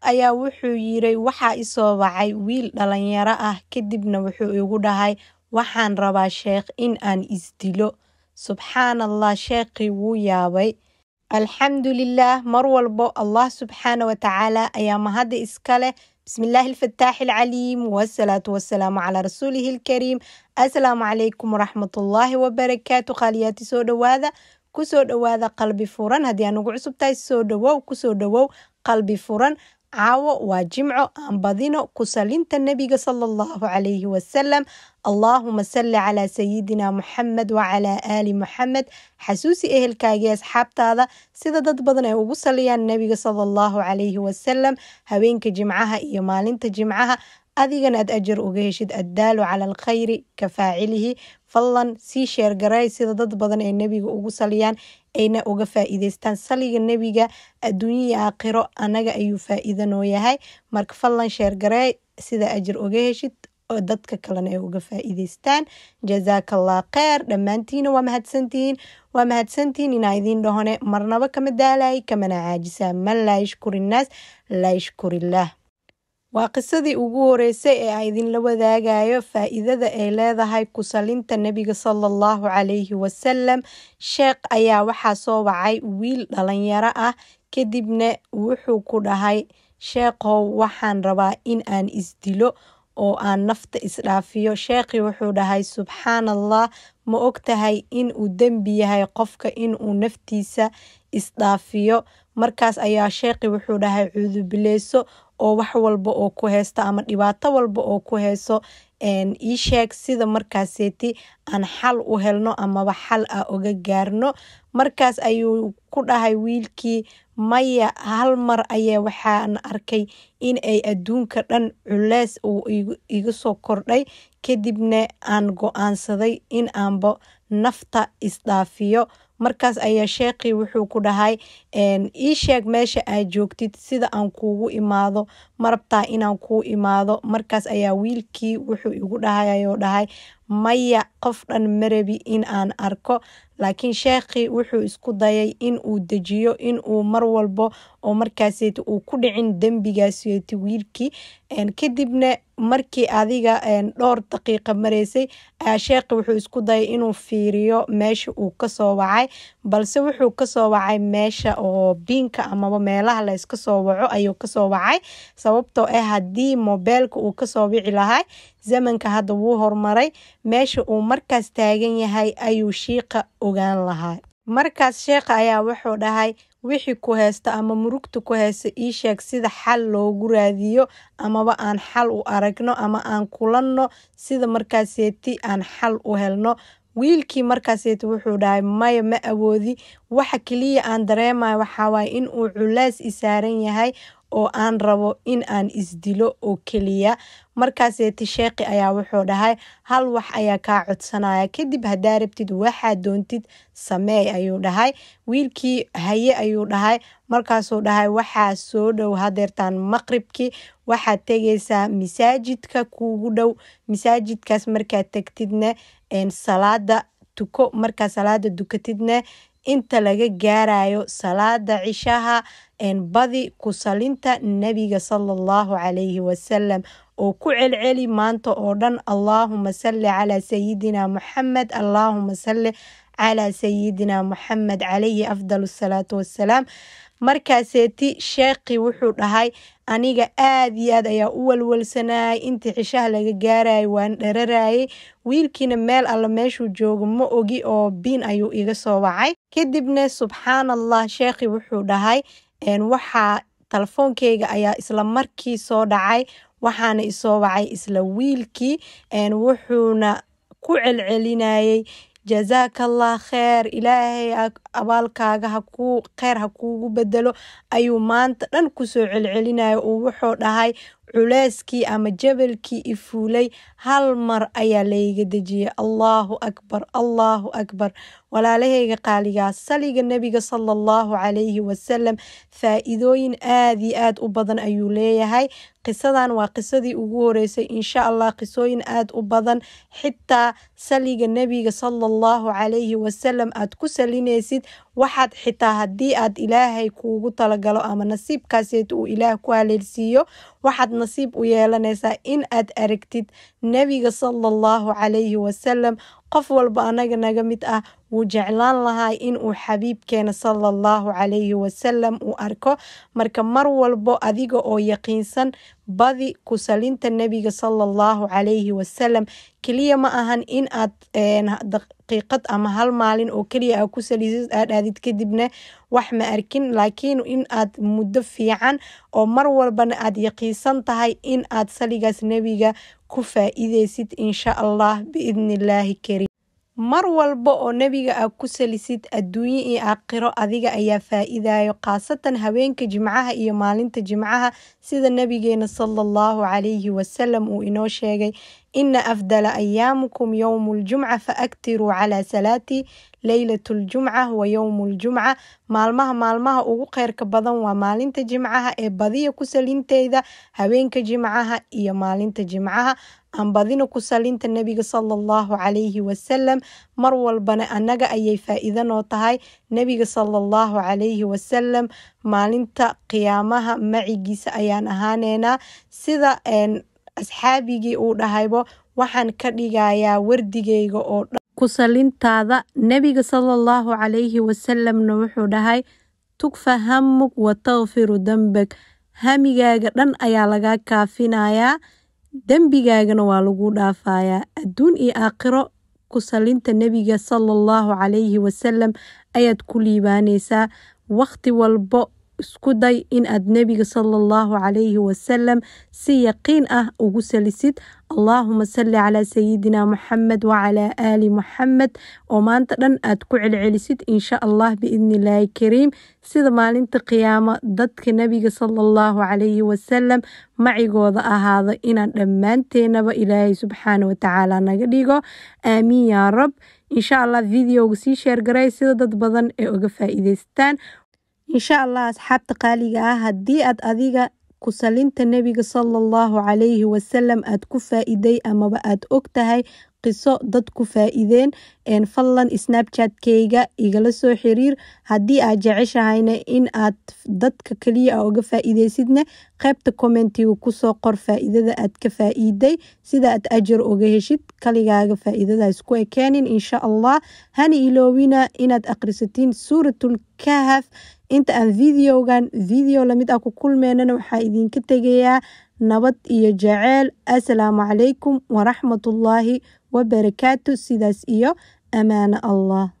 ayaa wuxuu yiri waxaa isoo soo wacay wiil dhalinyaro ah kadibna wuxuu igu dhahay waxaan rabaa sheekh in aan isdilo dilo subxaanallah sheekhii wuu yaabay alxamdulilaah mar walbo allah subxaana watacaala ayaa mahadda iska leh bismillaahi alfataaxi alcaliim wasalaatu wasalaamu calaa rasuulihi alkariim assalaamu calaykum waraxmatullaahi wabarakaatu khaaliyaati soo dhowaada kusoo dhowaada qalbi furan haddii aan ugu cusubtahay soo dhowow kusoo dhowow qalbi furan caawo waa jimco aan badino ku salinta nebiga sala allahu calayhi wasalam allaahuma salli calaa sayidina muxamed wacalaa aali muxamed xasuusi ehelkaagii asxaabtaada sida dad badan ay ugu saliyaan nebiga sala allahu calayhi wasalam haweenka jimcaha iyo maalinta jimcaha adigan aad ajar uga heshid addaalu cala alkhayri ka faacilihi fadlan sii sheergaray sida dad badan ay nebiga ugu saliyaan ayna uga faa'iidaystaan saliga nebiga adduunyo iyo aakhiro annaga ayuu faa'iido noo yahay marka fadlan sheer garee sida ajir uga heshid oo dadka kalena ay uga faa'iidaystaan jazaakaallah kheer dhammaantiina waa mahadsantihiin waa mahadsantihiin inaa idiin dhahone marnaba kama daalay kamana caajisa ma laa yashkuri Waa qisadii ugu horeysay ee aan idinla wadaagayo faa'iidada ay leedahay kusalinta nebiga Nabiga Sallallahu Alaihi Wasallam. Sheekh ayaa waxaa soo wacay wiil dhalinyaro ah, kadibna wuxuu ku dhahay, Sheekhow, waxaan rabaa in aan isdilo oo aan nafta isdhaafiyo dhaafiyo. Sheekhii wuxuu dhahay, Subxaanallah, ma ogtahay in uu dembi yahay qofka inuu naftiisa is dhaafiyo? markaas ayaa sheekhi wuxuu dhahay cuudubileyso oo wax walba oo ku heysto ama dhibaato walba oo ku heyso ii sheeg sida markaaseeti aan xal u helno amaba xal a ah oga gaarno markaas ayuu ku dhahay wiilkii maya hal mar ayaa waxaan arkay in ay adduunka dhan culeys uu iga soo kordhay kadibna aan go-aansaday in aanba nafta isdhaafiyo markaas ayaa sheekhii wuxuu ku dhahay ii sheeg meesha aad joogtid sida aan kuugu imaado ma rabtaa inaan kuu imaado markaas ayaa wiilkii wuxuu igu dhahayoo dhahay maya qof dhan marabi in aan arko laakiin sheekhii wuxuu isku dayay in uu dejiyo in uu mar walbo oo markaaseeti uu ku dhicin dembigaaseti wiilkii kadibna markii adiga dhowr daqiiqa maraysay ayaa sheekhi wuxuu isku dayay inuu fiiriyo meesha uu kasoo wacay balse wuxuu kasoo wacay meesha oo biinka amaba meelaha laska soo waco ayuu kasoo wacay sababtoo ah hadii mobeelka uu kasoo wici lahaa zamanka hadda wuu hormaray meesha uu markaas taagan yahay ayuu shiiqa ogaan lahaa markaas sheekha ayaa wuxuu dhahay wixii ku heysta ama murugta ku heysta ii sheeg sida xal loogu raadiyo amaba aan xal u aragno ama aan kulanno sida markaaseeti aan xal u helno wiilkii markaaseeta wuxuu dhahay maya ma awoodi waxa keliya aan dareemayo waxaa waaye inuu culays isaaran yahay oo aan rabo in aan isdilo oo keliya markaaseeti sheekhi ayaa wuxuu dhahay hal wax ayaa kaa codsanaya kadib haddaa rabtid waxaa doontid sameey ayuu dhahay wiilkii haye ayuu dhahay markaasuu dhahay waxaa soo dhow hadeertaan maqribkii waxaad tegaysaa masaajidka kuugu dhow masaajidkaas markaad tagtidne salaada tuko markaa salaada dukatidne inta laga gaarayo salaada cishaha badi kusalinta nabiga salaallahu calayhi wasalam oo ku celceli maanta oo dhan allaahuma salli calaa sayidina muxamed allaahuma salli calaa sayidinaa maxamed calayhi afdal asalaatu wassalaam markaaseeti sheekii wuxuu dhahay aniga aad iyo aad ayaa u walwalsanayay intii xishaha laga gaarayay waan dhararayay wiilkiina meel alla meeshuu joogo ma ogi oo biin ayuu iga soo wacay kadibna subxaan allah sheekii wuxuu dhahay waxaa telefoonkeyga ayaa isla markii soo dhacay waxaana isoo wacay isla wiilkii wuxuuna ku celcelinayey جزاك الله خير إلهي abaalkaaga hakuu kheer hakuugu bedelo ayuu maanta dhan kusoo celcelinaya uu wuxuu dhahay culeyskii ama jabalkii ifuulay hal mar ayaa layga dejiyay allaahu akbar allaahu akbar walaalahayga qaaligaa saliga nebiga sala allahu calayhi wasalam faa-iidooyin aada iyo aada u badan ayuu leeyahay qisadan waa qisadii ugu horeysay insha allah qisooyin aad u badan xitaa saliga nebiga sala allahu calayhi wasalam aad ku salinaysid with waxaad xitaa haddii aad ilaahay kuugu talagalo ama nasiibkaaseed uu ilaah ku haleelsiiyo waxaad nasiib u yeelanaysaa in aad aragtid nebiga salaallahu calayhi wasalam qof walba anaga naga mid ah wuu jeclaan lahaa inuu xabiibkeena salaallahu calayhi wasalam uu arko marka mar walbo adiga oo yaqiinsan badi kusalinta nebiga salaallahu calayhi wasalam keliya ma ahan in aad eh, daqiiqad ama hal maalin oo keliya aa ku salisid aadha ogaatid kadibna wax ma arkin laakiin in aad muddo fiican oo mar walbana aad yaqiinsan tahay in aad saligaas nebiga ku faa'iideysid insha allah biidnillaahi kariim mar walba oo nebiga aad ku salisid adduunyo iyo aakhiro adiga ayaa faa'iidayo khaasatan haweenka jimcaha iyo maalinta jimcaha sida nabigeena sala allahu calayhi wasalam uu inoo sheegay إن أفضل أيامكم يوم الجمعة فأكتروا على salaati laylatu ljumca wa yowmu ljumca maalmaha maalmaha ugu kheyrka badan waa maalinta jimcaha ee badiya ku salinteeda haweenka jimcaha iyo maalinta jimcaha aan badina ku salinta nebiga sala allahu calayhi wasalam mar walbana annaga ayay faa-iida noo tahay nebiga sala allahu calayhi wasalam maalinta qiyaamaha macigiisa ayaan ahaaneynaa asxaabigii uu dhahaybo waxaan ka dhigayaa wardigayga oo dhan kusalintaada nebiga sala salaallahu calayhi wasalamna wuxuu dhahay tugfa hammug wa takfiru dembeg hamigaaga dhan ayaa lagaa kaafinayaa dembigaagana waa lagu dhaafayaa adduun iyo aakhiro kusalinta nebiga sala salaallahu calayhi wasalam ayaad ku liibaaneysaa wakhti walbo isku day inaad nebiga sala allahu calayhi wasalam si yaqiin ah ugu salisid allaahuma salli calaa sayidina muxamed wacalaa aali muxamed oo maanta dhan aad ku celcelisid insha allah biidni illaahi kariim sida maalinta qiyaamo dadka nebiga sala allahu calayhi wasalam macigooda ahaado inaan dhammaanteenaba ilaahay subxaana watacaala naga dhigo aamiin yaa rab insha allah videoga sii sheergaray sida dad badan ee uga faa'iidaystaan Insha Allah asxaabta qaaliga ah haddii aad adiga ku salinta sala allahu calayhi wasalam aad ku faa'iday amaba aad og tahay qiso dad ku faa'iideen fadlan snapchatkayga igala soo xiriir haddii aad jeceshahayna in aad dadka keliya a uga faa'iidaysidne qaybta kommentiga kusoo qor faa'iidada aad ka faa'iiday sida aad ajar uga heshid kaligaaga faa'iidadaas ku ekeenin insha allah hana iloobina inaad akhrisatiin suuratul kahaf inta aan videogan video lamid ah ku kulmeynana waxaa idinka tegayaa nabad iyo jaceyl assalaamu calaykum waraxmatullaahi wa barakaatu sidaas iyo amaano allah